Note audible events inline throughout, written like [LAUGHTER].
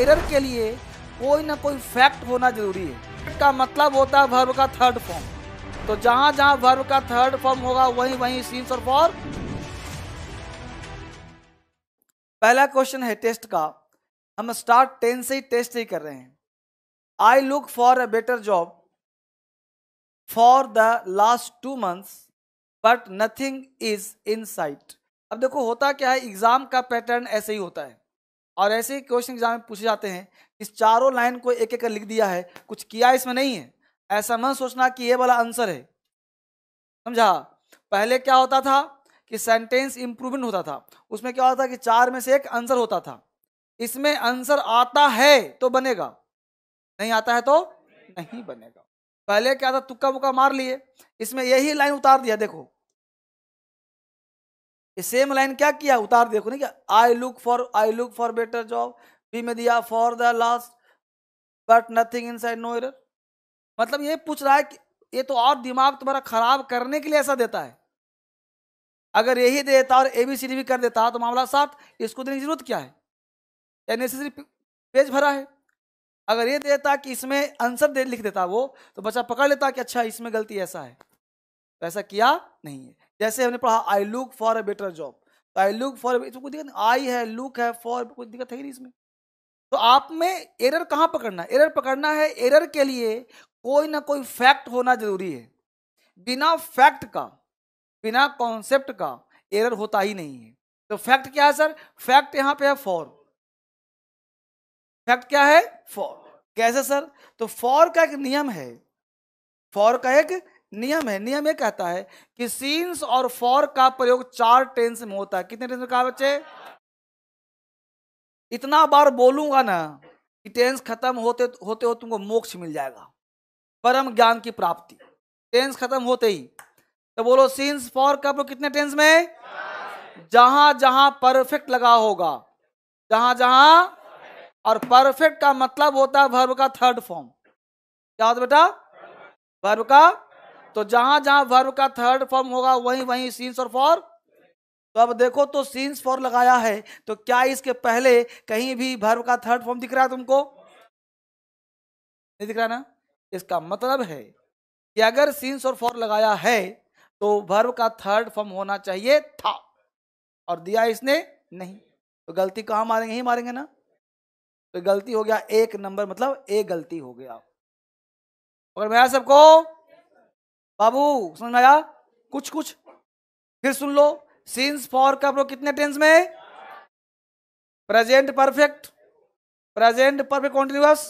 Error के लिए कोई ना कोई फैक्ट होना जरूरी है का मतलब होता है वर्ब का थर्ड फॉर्म तो जहां जहां वर्ब का थर्ड फॉर्म होगा वहीं वहीं सीन्स और फॉर पहला क्वेश्चन है टेस्ट का हम स्टार्ट टेन से ही टेस्ट ही कर रहे हैं I look for a better job for the last two months but nothing is in sight अब देखो होता क्या है एग्जाम का पैटर्न ऐसे ही होता है और ऐसे ही क्वेश्चन एग्जाम में पूछे जाते हैं इस चारों लाइन को एक एक कर लिख दिया है कुछ किया इसमें नहीं है ऐसा मन सोचना कि ये वाला आंसर है समझा पहले क्या होता था कि सेंटेंस इंप्रूवमेंट होता था उसमें क्या होता था कि चार में से एक आंसर होता था इसमें आंसर आता है तो बनेगा नहीं आता है तो नहीं बनेगा पहले क्या था तुक्का बुक्का मार लिए इसमें यही लाइन उतार दिया देखो ये सेम लाइन क्या किया उतार देखो नहीं क्या I look for I look for better job B में दिया for the last but nothing in side no error मतलब ये पूछ रहा है कि ये तो और दिमाग तुम्हारा खराब करने के लिए ऐसा देता है अगर यही देता और ए बी सी डी भी कर देता तो मामला साथ इसको देने की जरूरत क्या है या नेसेसरी पेज भरा है अगर ये देता कि इसमें आंसर दे लिख देता वो तो बच्चा पकड़ लेता कि अच्छा इसमें गलती ऐसा है तो ऐसा किया नहीं है जैसे हमने पढ़ा I look for a better job तो आई लुक फॉर इसमें कोई दिक्कत नहीं आई है लुक है फॉर कोई दिक्कत है ही नहीं इसमें तो आप में एरर कहाँ पकड़ना है एरर पकड़ना है एरर के लिए कोई ना कोई फैक्ट होना जरूरी है बिना फैक्ट का बिना कॉन्सेप्ट का एरर होता ही नहीं है तो फैक्ट क्या है सर फैक्ट यहाँ पे है फॉर फैक्ट क्या है फॉर कैसे सर तो फॉर का एक नियम है फॉर का एक नियम है नियम ये कहता है कि सीन्स और फॉर का प्रयोग चार टेंस में होता है कितने टेंस में कहा बच्चे इतना बार बोलूंगा ना कि टेंस खत्म होते होते हो तुमको मोक्ष मिल जाएगा परम ज्ञान की प्राप्ति टेंस खत्म होते ही तो बोलो सीन्स फॉर का प्रयोग कितने टेंस में जहां जहां परफेक्ट लगा होगा जहां जहां और परफेक्ट का मतलब होता है भर्व का थर्ड फॉर्म क्या होता बेटा भर्व का तो जहां जहां वर्ब का थर्ड फॉर्म होगा वहीं वहीं सीन्स और फॉर तो अब देखो तो सीन्स फॉर लगाया है तो क्या इसके पहले कहीं भी वर्ब का थर्ड फॉर्म दिख रहा है तुमको नहीं दिख रहा ना इसका मतलब है कि अगर सीन्स और फॉर लगाया है तो वर्ब का थर्ड फॉर्म होना चाहिए था और दिया इसने नहीं तो गलती कहां मारेंगे ही मारेंगे ना तो गलती हो गया एक नंबर मतलब एक गलती हो गया और भैया सबको बाबू समझ में आया कुछ कुछ फिर सुन लो सिंस फॉर का लोग कितने टेंस में present perfect present perfect continuous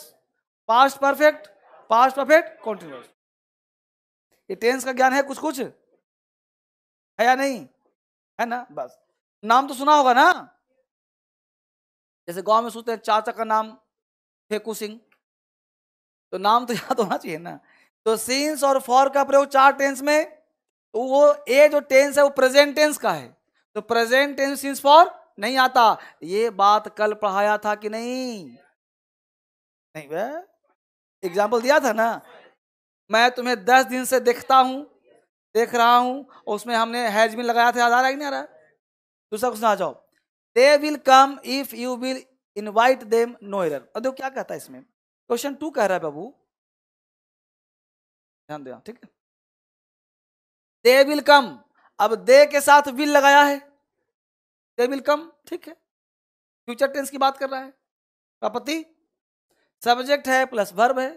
past perfect past perfect continuous ये टेंस का ज्ञान है कुछ कुछ है या नहीं है ना बस नाम तो सुना होगा ना जैसे गांव में सोचते हैं चाचा का नाम फेकू सिंह तो नाम तो [LAUGHS] याद होना चाहिए ना तो सीन्स और फॉर का प्रयोग चार टेंस में तो वो ए जो टेंस है वो प्रेजेंट टेंस का है तो प्रेजेंट टेंस सीन्स फॉर नहीं आता ये बात कल पढ़ाया था कि नहीं नहीं वह एग्जाम्पल दिया था ना मैं तुम्हें दस दिन से देखता हूं देख रहा हूं उसमें हमने हैज भी लगाया था आधार आ रहा नहीं आ रहा दूसरा क्वेश्चन आ जाओ they will come if you will invite them no error अब देखो क्या कहता है इसमें क्वेश्चन टू कह रहा है बाबू ध्यान देना ठीक है दे विल कम अब दे के साथ विल लगाया है दे विल कम ठीक है फ्यूचर टेंस की बात कर रहा है प्रपति सब्जेक्ट है प्लस वर्ब है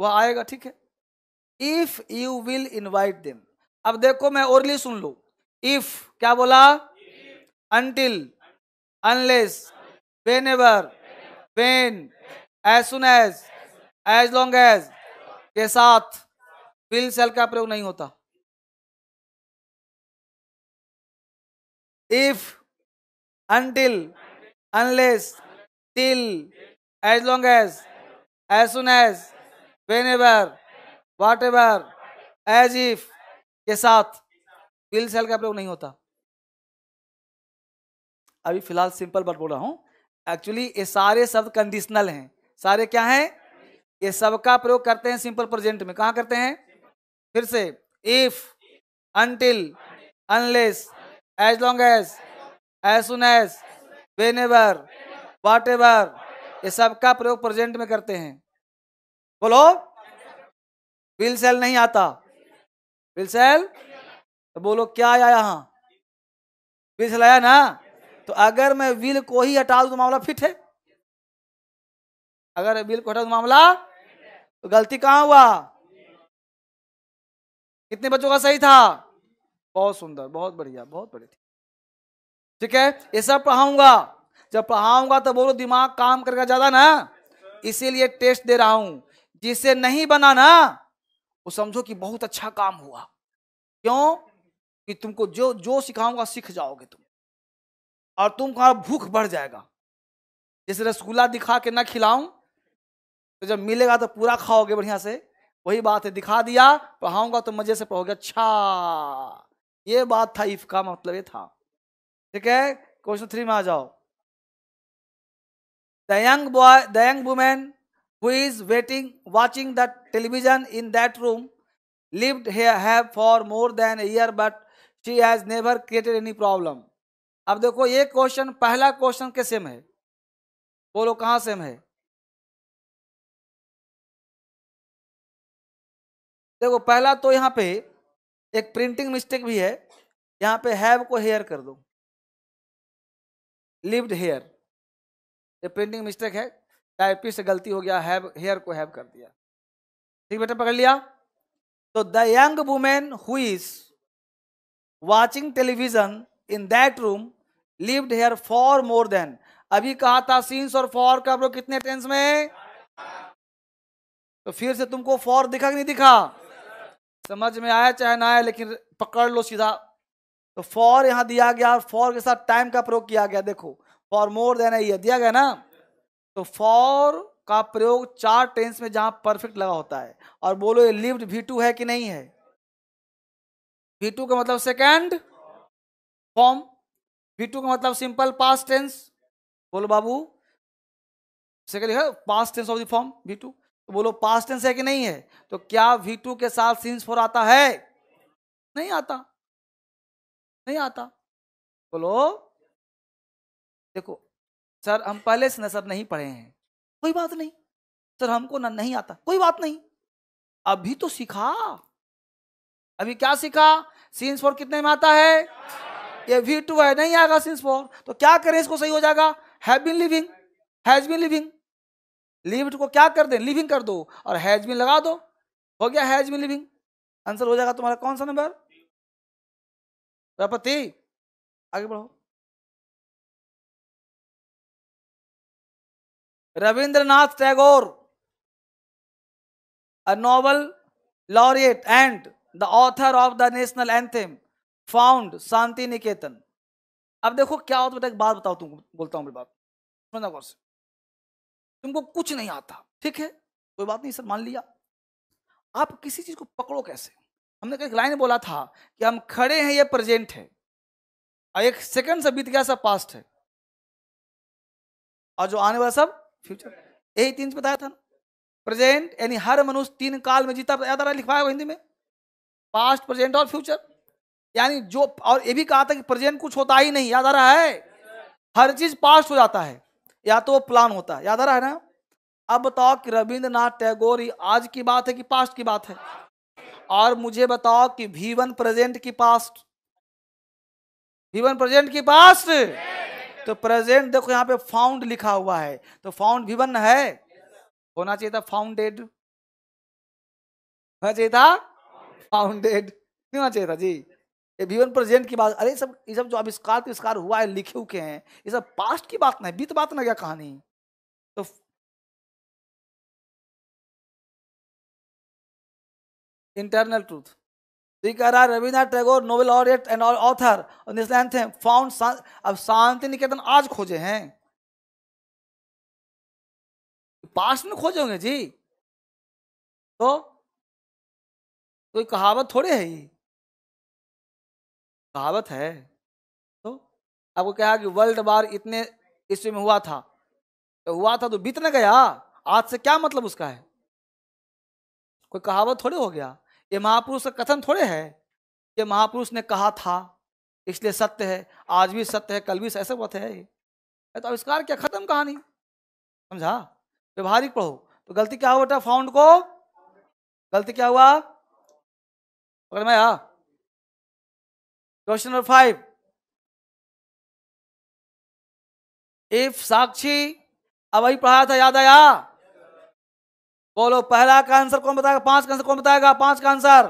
वह आएगा ठीक है if you will invite them अब देखो मैं ओरली सुन लू इफ क्या बोला until unless whenever when as soon as as long as के साथ फिल सेल का प्रयोग नहीं होता if till as long as as soon as whenever whatever as if के साथ विल सेल का प्रयोग नहीं होता अभी फिलहाल सिंपल बात बोल रहा हूं एक्चुअली ये सारे शब्द कंडीशनल हैं सारे क्या हैं ये सब का प्रयोग करते हैं सिंपल प्रेजेंट में कहा करते हैं फिर से if until unless as long as as soon as whenever whatever ये सबका प्रयोग प्रेजेंट में करते हैं बोलो विल सेल नहीं आता विल सेल तो बोलो क्या आया यहां विल सेल आया ना तो अगर मैं विल को ही हटा दू तो मामला फिट है अगर विल को हटा दूं तो मामला तो गलती कहां हुआ कितने बच्चों का सही था बहुत सुंदर बहुत बढ़िया बहुत बढ़िया ठीक है ये सब पढ़ाऊंगा जब पढ़ाऊंगा तो बोलो दिमाग काम करेगा ज्यादा ना इसीलिए टेस्ट दे रहा हूं जिसे नहीं बना ना वो समझो कि बहुत अच्छा काम हुआ क्यों कि तुमको जो जो सिखाऊंगा सीख जाओगे तुम और तुम भूख बढ़ जाएगा जैसे रसगुल्ला दिखा के ना खिलाऊं तो जब मिलेगा तो पूरा खाओगे बढ़िया से वही बात है दिखा दिया पढ़ाऊंगा तो मजे से पढ़ोगे अच्छा ये बात था इफ का मतलब ये था ठीक है क्वेश्चन थ्री में आ जाओ the young boy the young women who is waiting watching the television in that room lived है for more than than but she has never created any problem अब देखो ये क्वेश्चन पहला क्वेश्चन के same है बोलो कहाँ सेम है देखो पहला तो यहाँ पे एक प्रिंटिंग मिस्टेक भी है यहाँ पे हैव को हेयर कर दो लिव्ड हेयर ये प्रिंटिंग मिस्टेक है टाइपी से गलती हो गया हैव हेयर को हैव कर दिया ठीक बेटा पकड़ लिया तो the young women who is watching television in that room lived here for more than अभी कहा था सीन्स और फॉर का आप लोग कितने टेंस में तो फिर से तुमको फॉर दिखा कि नहीं दिखा समझ में आया चाहे ना आए लेकिन पकड़ लो सीधा तो फॉर यहाँ दिया गया और फॉर के साथ टाइम का प्रयोग किया गया देखो फॉर मोर देन ये दिया गया ना तो फॉर का प्रयोग चार टेंस में जहां परफेक्ट लगा होता है और बोलो ये लिव्ड वी टू है कि नहीं है वी टू का मतलब सेकेंड फॉर्म वी टू का मतलब सिंपल पास्ट टेंस बोलो बाबू second past tense of the form V two तो बोलो पास टेंस है कि नहीं है तो क्या वी टू के साथ सिंस फोर आता है नहीं आता नहीं आता बोलो देखो सर हम पहले से न सर नहीं पढ़े हैं कोई बात नहीं सर हमको ना नहीं आता कोई बात नहीं अभी तो सीखा अभी क्या सीखा सीन्स फोर कितने में आता है ये वी टू है नहीं आएगा सीन्स फोर तो क्या करें इसको सही हो जाएगा have been living has been living live को क्या कर दें लिविंग कर दो और हैज में लगा दो हो गया हैज में लिविंग आंसर हो जाएगा तुम्हारा कौन सा नंबर प्रपति आगे बढ़ो Rabindranath Tagore a Nobel laureate and the author of the national anthem found Shantiniketan अब देखो क्या होता बेटा एक बात बताओ तुमको बोलता हूं बात कौन से तुमको कुछ नहीं आता ठीक है कोई बात नहीं सर मान लिया आप किसी चीज को पकड़ो कैसे हमने एक लाइन बोला था कि हम खड़े हैं ये प्रेजेंट है और एक सेकंड से बीत गया सब पास्ट है और जो आने वाला सब फ्यूचर यही तीन बताया था ना प्रेजेंट यानी हर मनुष्य तीन काल में जीता याद आ रहा लिखवाया हुआ हिंदी में पास्ट प्रेजेंट और फ्यूचर यानी जो और ये भी कहा था कि प्रेजेंट कुछ होता ही नहीं याद आ रहा है हर चीज पास्ट हो जाता है या तो वो प्लान होता है याद आ रहा है ना अब बताओ कि रविंद्रनाथ टैगोर आज की बात है कि पास्ट की बात है और मुझे बताओ कि भीवन प्रेजेंट की पास्ट भीवन प्रेजेंट की पास्ट तो प्रेजेंट देखो यहाँ पे फाउंड लिखा हुआ है तो फाउंड भीवन है होना चाहिए था फाउंडेड होना चाहिए था फाउंडेड नहीं होना चाहिए था जी ये भीवन प्रेजेंट की बात अरे सब ये सब जो आविष्कार आविष्कार हुआ है लिखे हुए हैं ये सब पास्ट की बात ना है बीत बात ना क्या कहानी तो internal truth. Tikara Rabindranath Tagore Nobel laureate and author on this land found अब शांति निकेतन आज खोजे हैं पास में खोजे होंगे जी तो कोई कहावत थोड़े है कहावत है तो आपको क्या कि वर्ल्ड वार इतने ईस्वी में हुआ था तो हुआ था तो बीत न गया आज से क्या मतलब उसका है कोई कहावत थोड़े हो गया ये महापुरुष का कथन थोड़े है ये महापुरुष ने कहा था इसलिए सत्य है आज भी सत्य है कल भी ऐसे बहुत है ये तो आविष्कार क्या खत्म कहानी समझा व्यवहारिक पढ़ो तो गलती क्या हुआ बेटा फाउंड को गलती क्या हुआ आ question number five if Sakshi अब वही पढ़ाया था याद आया बोलो पहला का आंसर कौन बताएगा पांच का आंसर कौन बताएगा पांच का आंसर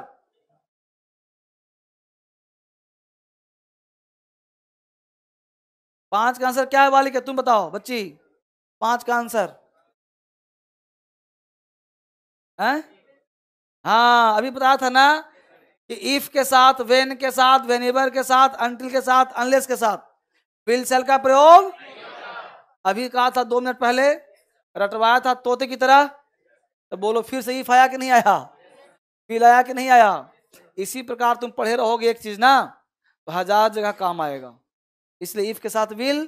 पांच का आंसर क्या है बालिका तुम बताओ बच्ची पांच का आंसर है हाँ अभी बताया था ना कि इफ के साथ वेन के साथ वेनेबर के साथ अंटिल के साथ अनलेस के साथ विल सेल का प्रयोग अभी कहा था दो मिनट पहले रटवाया था तोते की तरह तो बोलो फिर से ईफ आया कि नहीं आया फिर आया कि नहीं आया इसी प्रकार तुम पढ़े रहोगे एक चीज ना तो हजार जगह काम आएगा इसलिए ईफ के साथ विल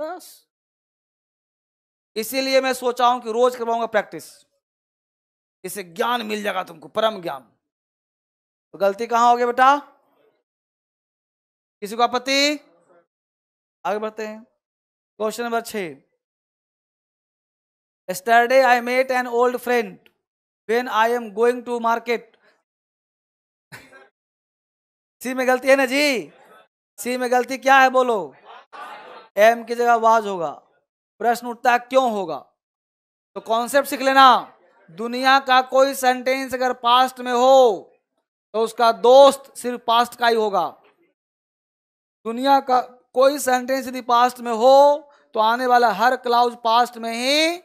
बस इसीलिए मैं सोचा हूं कि रोज करवाऊंगा प्रैक्टिस इसे ज्ञान मिल जाएगा तुमको परम ज्ञान तो गलती कहां हो गई बेटा किसी को आपत्ति आगे बढ़ते हैं क्वेश्चन नंबर छह Yesterday I met an old friend when I am going to market. C में गलती है ना जी सी में गलती क्या है बोलो एम की जगह वाज होगा प्रश्न उठता है क्यों होगा तो कॉन्सेप्ट सीख लेना दुनिया का कोई सेंटेंस अगर पास्ट में हो तो उसका दोस्त सिर्फ पास्ट का ही होगा दुनिया का कोई सेंटेंस यदि पास्ट में हो तो आने वाला हर क्लाउज पास्ट में ही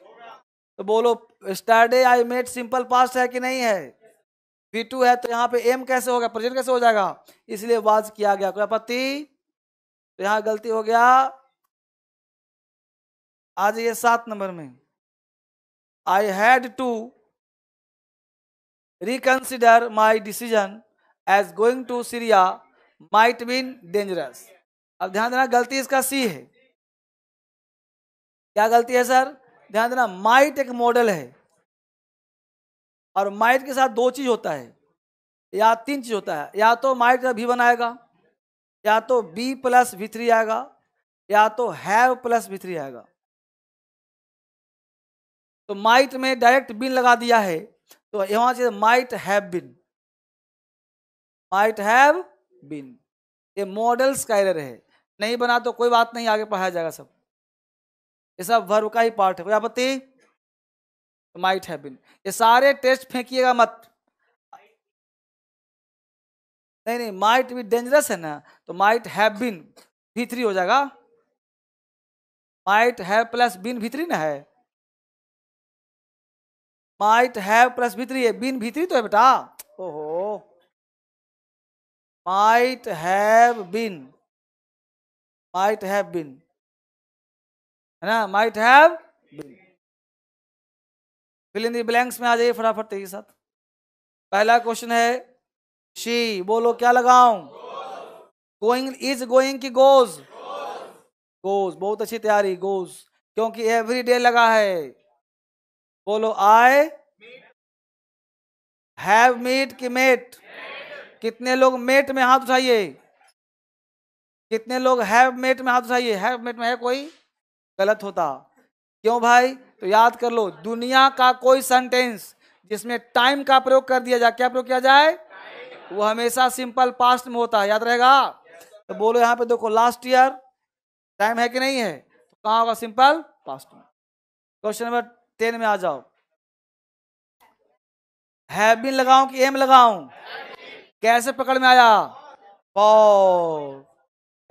तो बोलो yesterday I made simple past है कि नहीं है वी टू है तो यहाँ पे एम कैसे होगा प्रेजेंट कैसे हो जाएगा इसलिए वाज किया गया कोई आपत्ति तो यहाँ गलती हो गया आ जाइए सात नंबर में I had to reconsider my decision as going to Syria might been dangerous अब ध्यान देना गलती इसका सी है क्या गलती है सर ध्यान देना माइट एक मॉडल है और माइट के साथ दो चीज होता है या तीन चीज होता है या तो माइट का भी बनाएगा या तो बी प्लस भी थ्री आएगा या तो हैव प्लस भी थ्री आएगा तो माइट में डायरेक्ट बिन लगा दिया है तो यहां से might have been might have been ये मॉडल्स का एरर है नहीं बना तो कोई बात नहीं आगे पढ़ाया जाएगा सब ये सब वर्व का ही पार्ट है प्रजापति माइट है बिन ये सारे टेस्ट फेंकिएगा मत नहीं नहीं माइट भी डेंजरस है ना तो माइट हैव बिन भीतरी हो जाएगा माइट हैव प्लस बिन भीतरी ना है माइट हैव प्लस भीतरी है बिन भीतरी तो है बेटा ओहो might have been might have been है ना might have fill in the blanks में आ जाइए फटाफट तेजी साथ पहला क्वेश्चन है शी बोलो क्या लगाऊं गोइंग इज गोइंग की गोज गोज बहुत अच्छी तैयारी गोज क्योंकि एवरी डे लगा है बोलो आई हैव मीट की मेट कितने लोग मेट में हाथ उठाइए कितने लोग हैव मेट में हाथ उठाइए हैव मेट में है कोई गलत होता क्यों भाई तो याद कर लो दुनिया का कोई सेंटेंस जिसमें टाइम का प्रयोग कर दिया जाए क्या प्रयोग किया जाए वो हमेशा सिंपल पास्ट में होता है याद रहेगा तो बोलो यहाँ पे देखो लास्ट ईयर टाइम है कि नहीं है तो कहाँ होगा सिंपल पास्ट में क्वेश्चन नंबर टेन में आ जाओ है हैव लगाऊं कि एम लगाऊं कैसे पकड़ में आया बहुत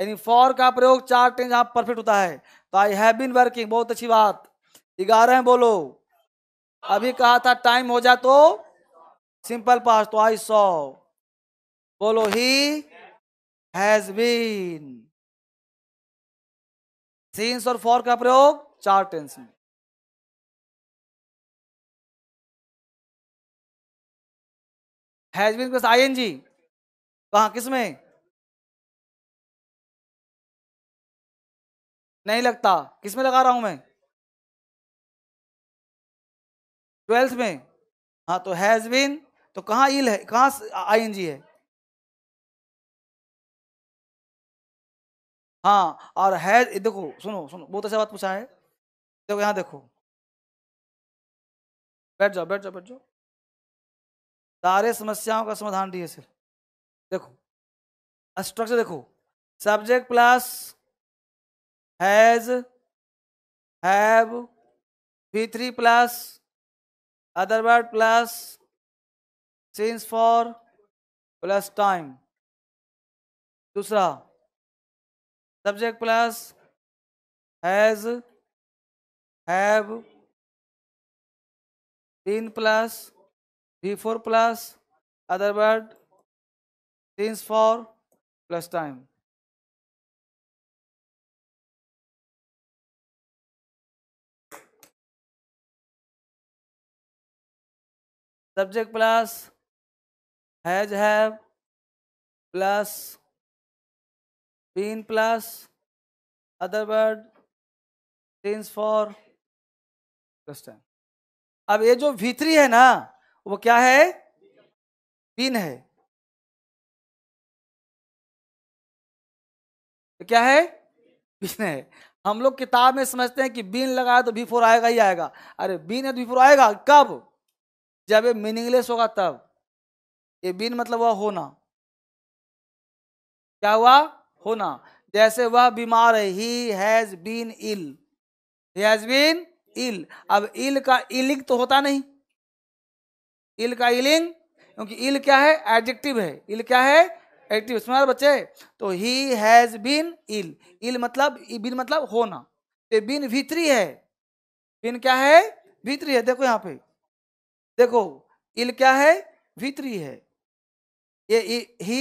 यानी फॉर का प्रयोग चार टेंस यहाँ परफेक्ट होता है तो आई हैव बीन वर्किंग बहुत अच्छी बात ग्यारह बोलो अभी कहा था टाइम हो जा तो सिंपल पास तो आई सॉ बोलो ही हैज बीन सीन्स और फॉर का प्रयोग चार टेंस में has been plus I N G कहा किसमें नहीं लगता किस में लगा रहा हूं मैं ट्वेल्थ में हाँ तो हैज बीन तो कहाँ इल है कहाँ आई एन जी है हाँ और हैज देखो सुनो सुनो बहुत अच्छा बात पूछा है देखो यहाँ देखो बैठ जाओ बैठ जाओ बैठ जाओ सारे समस्याओं का समाधान दिए सर देखो स्ट्रक्चर देखो subject plus has have V three plus other word plus since for plus time दूसरा सब्जेक्ट प्लस हैज हैव तीन plus V four plus other word since for plus time subject plus has have plus been plus other word since for time अब ये जो भीतरी है ना वो क्या है बीन है तो क्या है बीन है हम लोग किताब में समझते हैं कि बीन लगाया तो भी फोर आएगा ही आएगा अरे बीन है तो भी फोर आएगा कब जब ये मीनिंगलेस होगा तब ये बिन मतलब वह होना क्या हुआ होना जैसे वह बीमार है he has been ill he has been ill अब इल का इलिंग तो होता नहीं इल का इलिंग क्योंकि इल क्या है एडजेक्टिव है इल क्या है एडजेक्टिव सुना बच्चे तो ही हैज बीन इल इल मतलब बिन मतलब होना तो बिन भीतरी है बिन क्या है भीतरी है देखो यहाँ पे देखो इल क्या है भीतरी है ये ही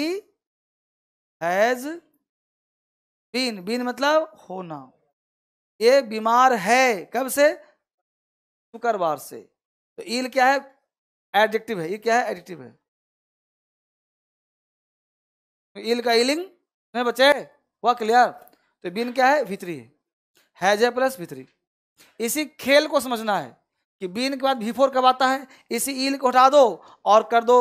हैज बीन बीन मतलब होना ये बीमार है कब से शुक्रवार से तो इल क्या है एडजेक्टिव है ये क्या है एडिक्टिव है तो इल का इलिंग में बचे हुआ क्लियर तो बिन क्या है भीतरी है हैज है प्लस भीतरी इसी खेल को समझना है कि बीन के बाद फोर कब आता है इसी ईल को हटा दो और कर दो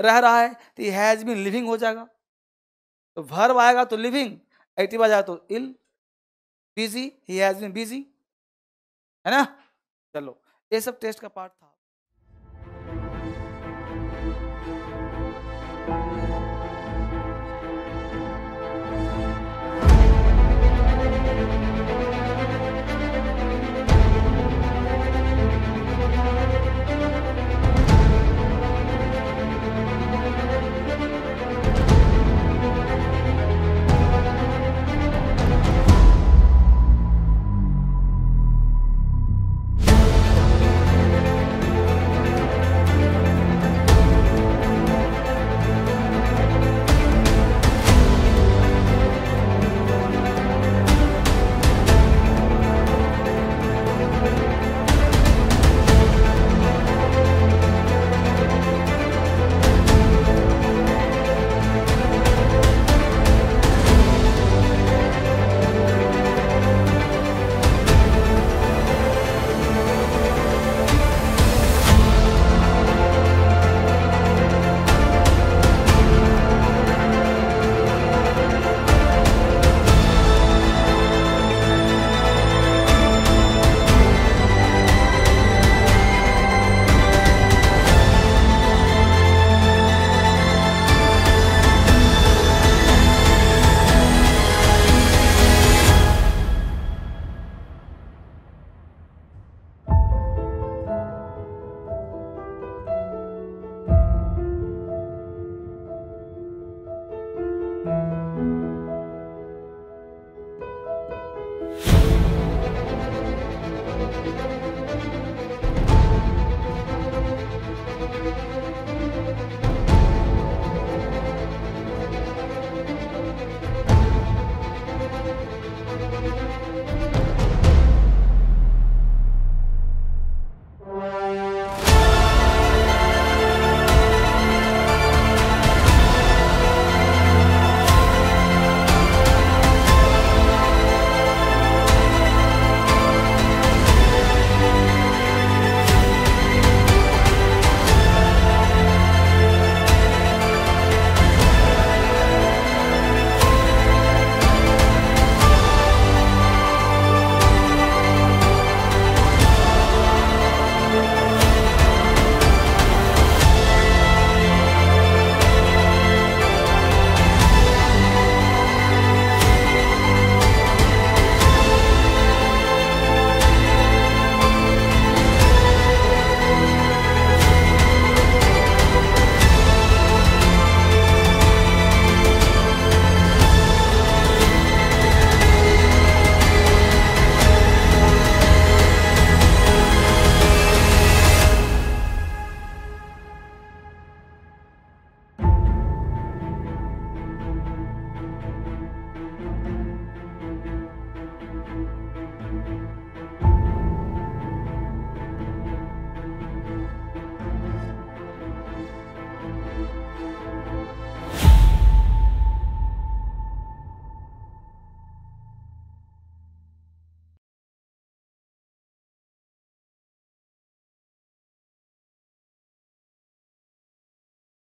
रह रहा है तो हैज़ बीन लिविंग हो जाएगा तो वर्ब आएगा तो लिविंग एक्टिव आ जाएगा तो ill busy he has been busy है ना चलो ये सब टेस्ट का पार्ट था